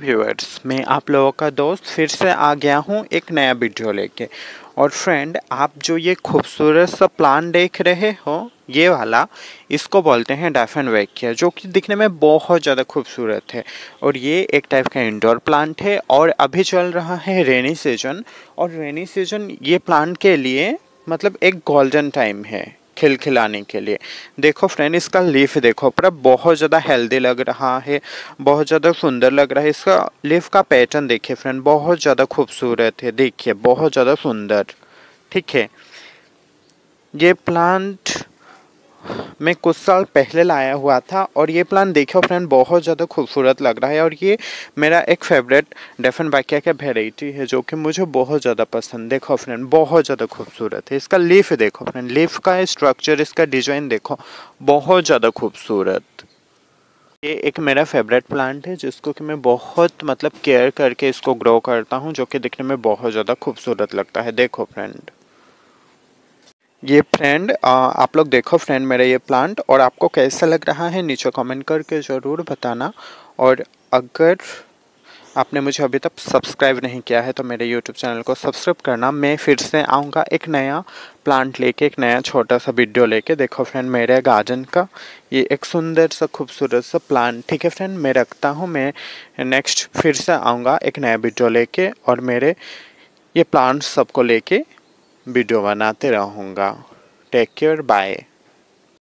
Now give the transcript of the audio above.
viewers मैं आप लोगों का दोस्त फिर से आ गया हूँ एक नया वीडियो लेके और फ्रेंड आप जो ये खूबसूरत सा प्लान देख रहे हो ये वाला इसको बोलते हैं डाफन वैकिया जो कि दिखने में बहुत ज़्यादा खूबसूरत है और ये एक टाइप का इंडोर प्लांट है और अभी चल रहा है रेनी सीजन और रेनी सीजन ये प्लांट के लिए मतलब एक गोल्डन टाइम है खिलखिलाने के लिए देखो फ्रेंड इसका लीफ देखो पूरा बहुत ज़्यादा हेल्दी लग रहा है बहुत ज़्यादा सुंदर लग रहा है इसका लीफ का पैटर्न देखिए फ्रेंड बहुत ज़्यादा खूबसूरत है देखिए बहुत ज़्यादा सुंदर ठीक है ये प्लांट मैं कुछ साल पहले लाया हुआ था और ये प्लान देखो फ्रेंड बहुत ज़्यादा खूबसूरत लग रहा है और ये मेरा एक फेवरेट डेफन बाकिया का वेराइटी है जो कि मुझे बहुत ज़्यादा पसंद देखो फ्रेंड बहुत ज़्यादा खूबसूरत है इसका लीफ देखो फ्रेंड लीफ का स्ट्रक्चर इसका डिजाइन देखो बहुत ज़्यादा खूबसूरत ये एक मेरा फेवरेट प्लांट है जिसको कि मैं बहुत मतलब केयर करके इसको ग्रो करता हूँ जो कि दिखने में बहुत ज़्यादा खूबसूरत लगता है देखो फ्रेंड ये फ्रेंड आप लोग देखो फ्रेंड मेरा ये प्लांट और आपको कैसा लग रहा है नीचे कमेंट करके ज़रूर बताना और अगर आपने मुझे अभी तक सब्सक्राइब नहीं किया है तो मेरे यूट्यूब चैनल को सब्सक्राइब करना मैं फिर से आऊँगा एक नया प्लांट लेके एक नया छोटा सा वीडियो लेके देखो फ्रेंड मेरे गार्डन का ये एक सुंदर सा खूबसूरत सा प्लांट ठीक है फ्रेंड मैं रखता हूँ मैं नेक्स्ट फिर से आऊँगा एक नया वीडियो ले और मेरे ये प्लांट्स सबको लेके वीडियो बनाते रहूँगा टेक केयर बाय